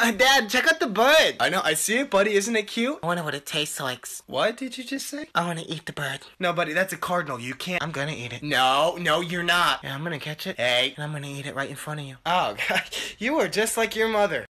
Dad, check out the bud. I know, I see it, buddy. Isn't it cute? I wonder what it tastes like. What did you just say? I want to eat the bird. No, buddy, that's a cardinal. You can't. I'm gonna eat it. No, no, you're not. Yeah, I'm gonna catch it. Hey. And I'm gonna eat it right in front of you. Oh, God. You are just like your mother.